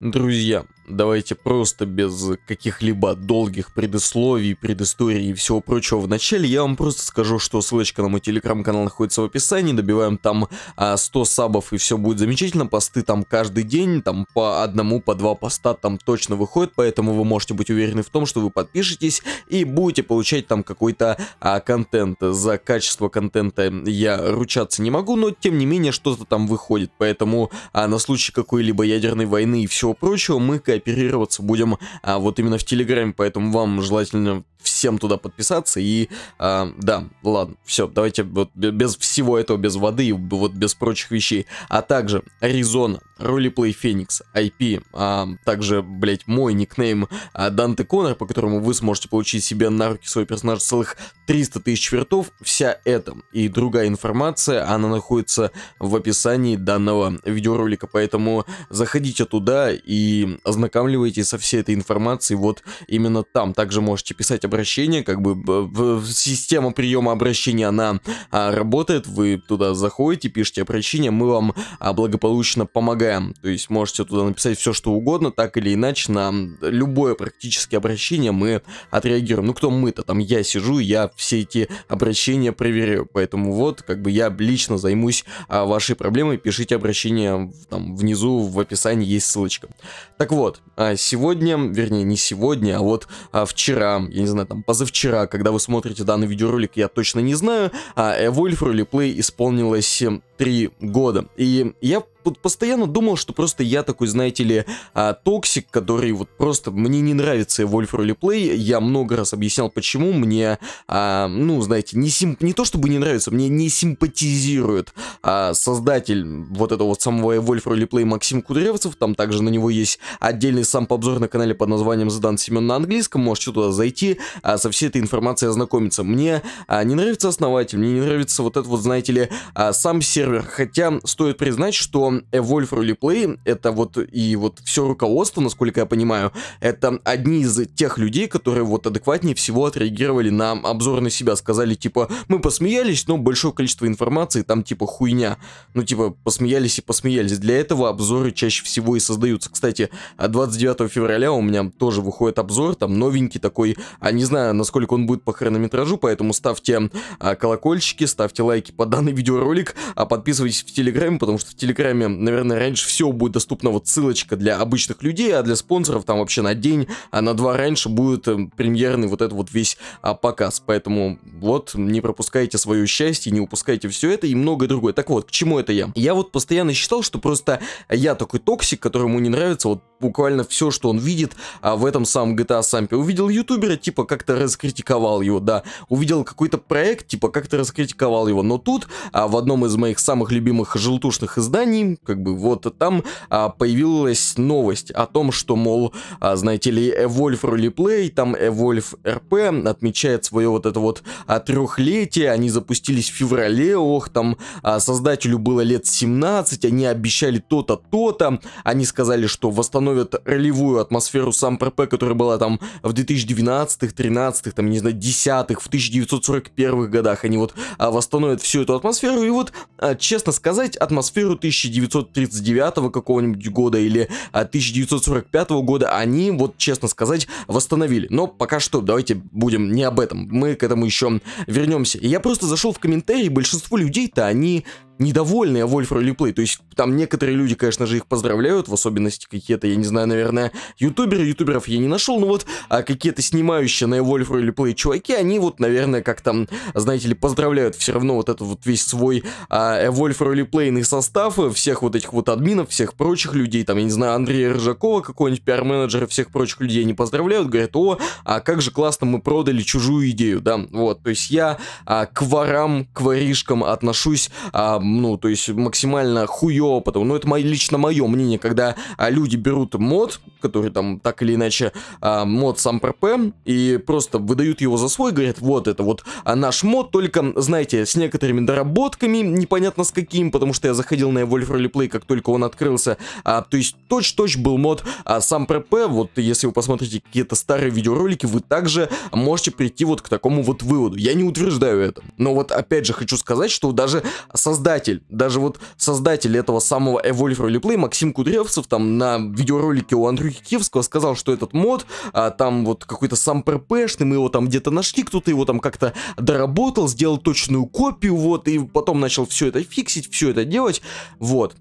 Друзья, давайте просто без каких-либо долгих предисловий, предыстории и всего прочего. в начале я вам просто скажу, что ссылочка на мой телеграм-канал находится в описании, добиваем там а, 100 сабов и все будет замечательно, посты там каждый день, там по одному, по два поста там точно выходит, поэтому вы можете быть уверены в том, что вы подпишетесь и будете получать там какой-то а, контент. За качество контента я ручаться не могу, но тем не менее что-то там выходит, поэтому а, на случай какой-либо ядерной войны и все всего прочего, мы кооперироваться будем а, вот именно в Телеграме, поэтому вам желательно всем туда подписаться и а, да, ладно, все, давайте вот без всего этого, без воды и вот без прочих вещей. А также Аризона, Ролиплей Феникс, IP, а также, блять, мой никнейм а, Данте Конор, по которому вы сможете получить себе на руки свой персонаж целых 300 тысяч вертов, вся эта и другая информация, она находится в описании данного видеоролика, поэтому заходите туда и ознакомливайтесь со всей этой информацией вот именно там. Также можете писать обращение, как бы система приема обращения, она а, работает, вы туда заходите, пишете обращение, мы вам а, благополучно помогаем ГМ. То есть можете туда написать все, что угодно, так или иначе, на любое практически обращение мы отреагируем. Ну кто мы-то, там я сижу, я все эти обращения проверяю. Поэтому вот, как бы я лично займусь а, вашей проблемой, пишите обращение там внизу в описании есть ссылочка. Так вот, а сегодня, вернее не сегодня, а вот а вчера, я не знаю, там позавчера, когда вы смотрите данный видеоролик, я точно не знаю, а Wolf Roleplay исполнилось 3 года. И я постоянно думал, что просто я такой, знаете ли, а, токсик, который вот просто мне не нравится Wolf Roleplay. Я много раз объяснял, почему мне, а, ну, знаете, не, сим, не то чтобы не нравится, мне не симпатизирует а, создатель вот этого вот самого Wolf Roleplay Максим Кудрявцев. Там также на него есть отдельный сам обзор на канале под названием Задан Семен на английском. Можете туда зайти, а, со всей этой информацией ознакомиться. Мне а, не нравится основатель, мне не нравится вот этот вот, знаете ли, а, сам сервер. Хотя стоит признать, что что Evolve Roleplay это вот и вот все руководство, насколько я понимаю, это одни из тех людей, которые вот адекватнее всего отреагировали на обзор на себя, сказали типа, мы посмеялись, но большое количество информации там типа хуйня, ну типа посмеялись и посмеялись. Для этого обзоры чаще всего и создаются. Кстати, 29 а февраля у меня тоже выходит обзор, там новенький такой, а не знаю, насколько он будет по хронометражу, поэтому ставьте а, колокольчики, ставьте лайки под данный видеоролик, а подписывайтесь в Телеграме, потому что в Телеграме вами, наверное, раньше всего будет доступна вот ссылочка для обычных людей, а для спонсоров там вообще на день, а на два раньше будет э, премьерный вот этот вот весь а, показ. Поэтому вот, не пропускайте свое счастье, не упускайте все это и многое другое. Так вот, к чему это я? Я вот постоянно считал, что просто я такой токсик, которому не нравится вот буквально все, что он видит а, в этом самом GTA Сампе. Увидел ютубера, типа как-то раскритиковал его, да. Увидел какой-то проект, типа как-то раскритиковал его. Но тут а, в одном из моих самых любимых желтушных изданий как бы вот там а, появилась новость о том, что, мол, а, знаете ли, Evolve Roleplay, там Evolve э, RP отмечает свое вот это вот а, трехлетие, они запустились в феврале, ох, там а, создателю было лет 17, они обещали то-то, то-то, они сказали, что восстановят ролевую атмосферу сам РП, которая была там в 2012-х, 13-х, там, не знаю, 10 в 1941-х годах, они вот а, восстановят всю эту атмосферу, и вот, а, честно сказать, атмосферу 1900 1939 какого-нибудь года или 1945 а, года, они, вот честно сказать, восстановили. Но пока что, давайте будем не об этом, мы к этому еще вернемся. я просто зашел в комментарии, большинство людей-то они недовольные Вольфру Липлей. То есть там некоторые люди, конечно же, их поздравляют, в особенности какие-то, я не знаю, наверное, ютуберы, ютуберов я не нашел, но вот а, какие-то снимающие на Вольфру Липлей чуваки, они вот, наверное, как там, знаете ли, поздравляют все равно вот этот вот весь свой а, Вольфру Липлейный состав, всех вот этих вот админов, всех прочих людей, там, я не знаю, Андрея Ржакова, какого-нибудь пиар-менеджера, всех прочих людей они поздравляют, говорят, о, а как же классно мы продали чужую идею, да, вот, то есть я а, к ворам, к воришкам отношусь а, ну, то есть максимально хуёво, потому, ну, это мое, лично мое мнение, когда а, люди берут мод, который там так или иначе а, мод сам ПРП, и просто выдают его за свой, говорят, вот это вот а наш мод, только, знаете, с некоторыми доработками, непонятно с каким, потому что я заходил на Evolve Roleplay, как только он открылся, а, то есть точь-точь был мод а, сам ПРП, вот если вы посмотрите какие-то старые видеоролики, вы также можете прийти вот к такому вот выводу. Я не утверждаю это, но вот опять же хочу сказать, что даже создать создатель, даже вот создатель этого самого Evolve Roleplay, Максим Кудрявцев, там на видеоролике у Андрюхи Киевского сказал, что этот мод, а, там вот какой-то сам ПРПшный, мы его там где-то нашли, кто-то его там как-то доработал, сделал точную копию, вот, и потом начал все это фиксить, все это делать, вот.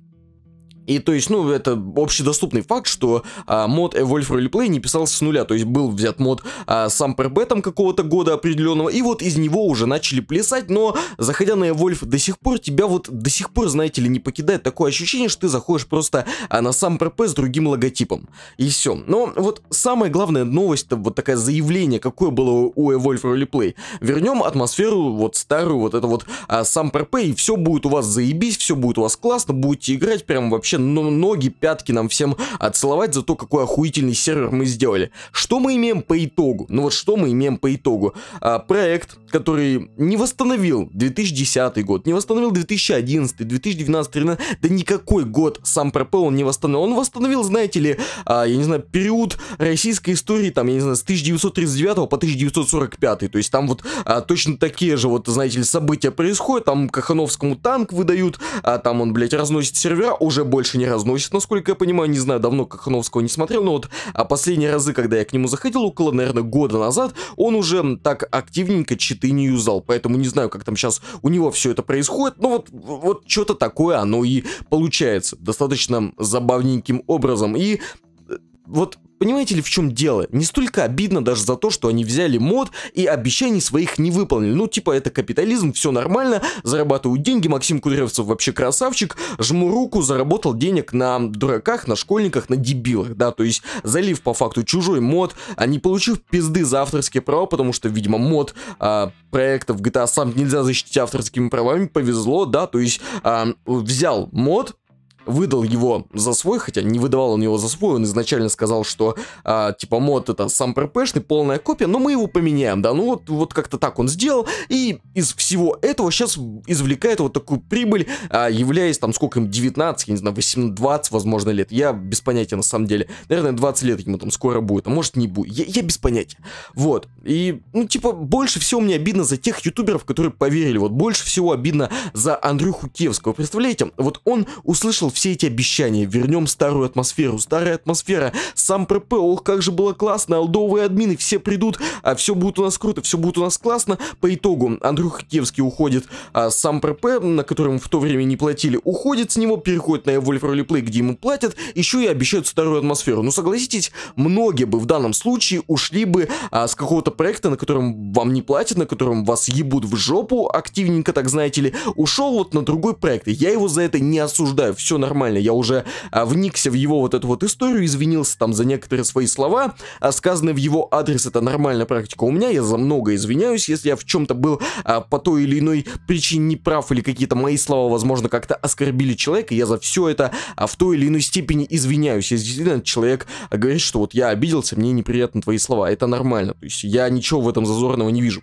И то есть, ну, это общедоступный факт, что а, мод Evolve Roleplay не писался с нуля, то есть был взят мод а, с Amperbetом какого-то года определенного, и вот из него уже начали плясать, но заходя на Evolve до сих пор, тебя вот до сих пор, знаете ли, не покидает такое ощущение, что ты заходишь просто а, на сам ПРП с другим логотипом. И все. Но вот самая главная новость, вот такое заявление, какое было у Evolve Roleplay. Вернем атмосферу вот старую, вот это вот а, сам ПРП, и все будет у вас заебись, все будет у вас классно, будете играть прям вообще вообще ноги, пятки нам всем отцеловать за то, какой охуительный сервер мы сделали. Что мы имеем по итогу? Ну вот что мы имеем по итогу? А, проект, который не восстановил 2010 год, не восстановил 2011, 2012, 2013, да никакой год сам пропел он не восстановил. Он восстановил, знаете ли, а, я не знаю, период российской истории, там, я не знаю, с 1939 по 1945, то есть там вот а, точно такие же, вот, знаете ли, события происходят, там Кахановскому танк выдают, а там он, блядь, разносит сервера, уже больше больше ни разу. насколько я понимаю, не знаю, давно Кахановского не смотрел, но вот а последние разы, когда я к нему заходил, около, наверное, года назад, он уже так активненько читы не юзал. Поэтому не знаю, как там сейчас у него все это происходит, но вот, вот что-то такое оно и получается. Достаточно забавненьким образом. И э, вот Понимаете ли, в чем дело? Не столько обидно даже за то, что они взяли мод и обещаний своих не выполнили. Ну, типа, это капитализм, все нормально, зарабатывают деньги, Максим Кудрявцев вообще красавчик, жму руку, заработал денег на дураках, на школьниках, на дебилах, да, то есть залив по факту чужой мод, а не получив пизды за авторские права, потому что, видимо, мод а, проектов GTA сам нельзя защитить авторскими правами, повезло, да, то есть а, взял мод, выдал его за свой, хотя не выдавал он его за свой, он изначально сказал, что а, типа мод это сам ПРПшный, полная копия, но мы его поменяем, да, ну вот, вот как-то так он сделал, и из всего этого сейчас извлекает вот такую прибыль, а, являясь там сколько им, 19, я не знаю, 18, 20, возможно, лет, я без понятия на самом деле, наверное, 20 лет ему там скоро будет, а может не будет, я, я без понятия, вот, и, ну, типа, больше всего мне обидно за тех ютуберов, которые поверили, вот больше всего обидно за Андрюху Кевского, представляете, вот он услышал все эти обещания, вернем старую атмосферу. Старая атмосфера, сам ПП, ох, как же было классно, алдовые админы, все придут, а все будет у нас круто, все будет у нас классно. По итогу Андрюх Киевский уходит, а сам ПП, на котором в то время не платили, уходит с него, переходит на Evolve Roleplay, где ему платят, еще и обещают старую атмосферу. Ну согласитесь, многие бы в данном случае ушли бы а, с какого-то проекта, на котором вам не платят, на котором вас ебут в жопу активненько, так знаете ли, ушел вот на другой проект. Я его за это не осуждаю, все нормально нормально. Я уже а, вникся в его вот эту вот историю, извинился там за некоторые свои слова, а сказанные в его адрес это нормальная практика у меня, я за много извиняюсь, если я в чем-то был а, по той или иной причине неправ или какие-то мои слова, возможно, как-то оскорбили человека, я за все это а, в той или иной степени извиняюсь. Если действительно человек говорит, что вот я обиделся, мне неприятны твои слова, это нормально, то есть я ничего в этом зазорного не вижу.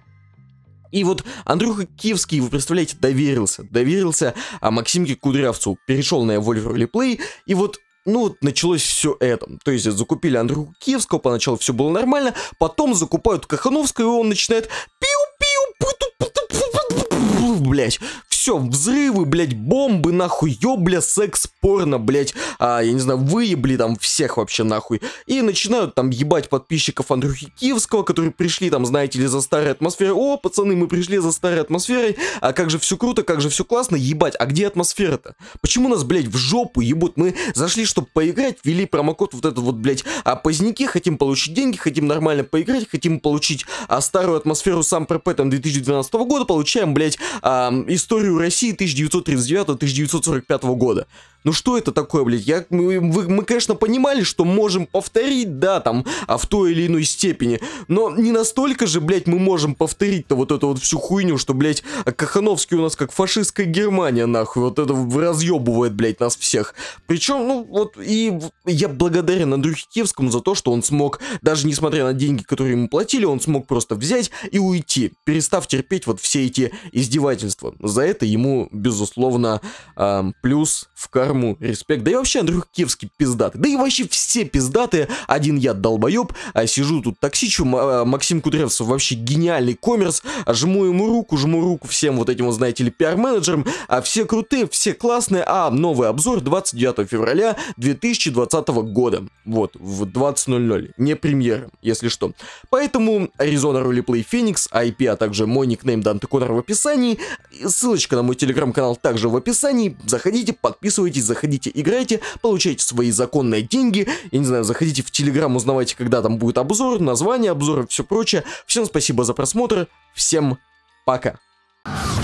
И вот Андрюха Киевский, вы представляете, доверился, доверился а Максимке Кудрявцу, перешел на его Replay, и вот ну вот началось все это. То есть закупили Андрюху Киевского, поначалу все было нормально, потом закупают Кахановского, и он начинает пиу-пиу, блять, все, взрывы, блядь, бомбы, нахуй, ёбля, секс, порно, блядь, а, я не знаю, выебли там всех вообще нахуй. И начинают там ебать подписчиков Андрюхи Киевского, которые пришли там, знаете ли, за старой атмосферой. О, пацаны, мы пришли за старой атмосферой, а как же все круто, как же все классно, ебать, а где атмосфера-то? Почему нас, блядь, в жопу ебут? Мы зашли, чтобы поиграть, ввели промокод вот этот вот, блядь, а поздняки, хотим получить деньги, хотим нормально поиграть, хотим получить а, старую атмосферу сам ПП 2012 года, получаем, блядь, а, историю России 1939-1945 года. Ну что это такое, блядь? Я, мы, мы, мы, конечно, понимали, что можем повторить, да, там, а в той или иной степени. Но не настолько же, блядь, мы можем повторить-то вот эту вот всю хуйню, что, блядь, Кахановский у нас как фашистская Германия, нахуй. Вот это разъебывает, блядь, нас всех. Причем, ну, вот, и я благодарен Андрюхикевскому за то, что он смог, даже несмотря на деньги, которые ему платили, он смог просто взять и уйти, перестав терпеть вот все эти издевательства. За это ему, безусловно, э, плюс в карму Карму респект. Да и вообще Андрюх Кевский пиздатый. Да и вообще все пиздатые. Один я долбоеб. А сижу тут токсичу. Э, Максим Кудрявцев вообще гениальный коммерс. Жму ему руку, жму руку всем вот этим, вот, знаете ли, пиар-менеджерам. А все крутые, все классные. А новый обзор 29 февраля 2020 года. Вот, в 20.00. Не премьера, если что. Поэтому Arizona Roleplay Phoenix, IP, а также мой никнейм Данте Конор в описании. Ссылочка на мой телеграм-канал также в описании. Заходите, подписывайтесь заходите, играйте, получайте свои законные деньги, я не знаю, заходите в Телеграм, узнавайте, когда там будет обзор, название обзора, все прочее. Всем спасибо за просмотр, всем пока. you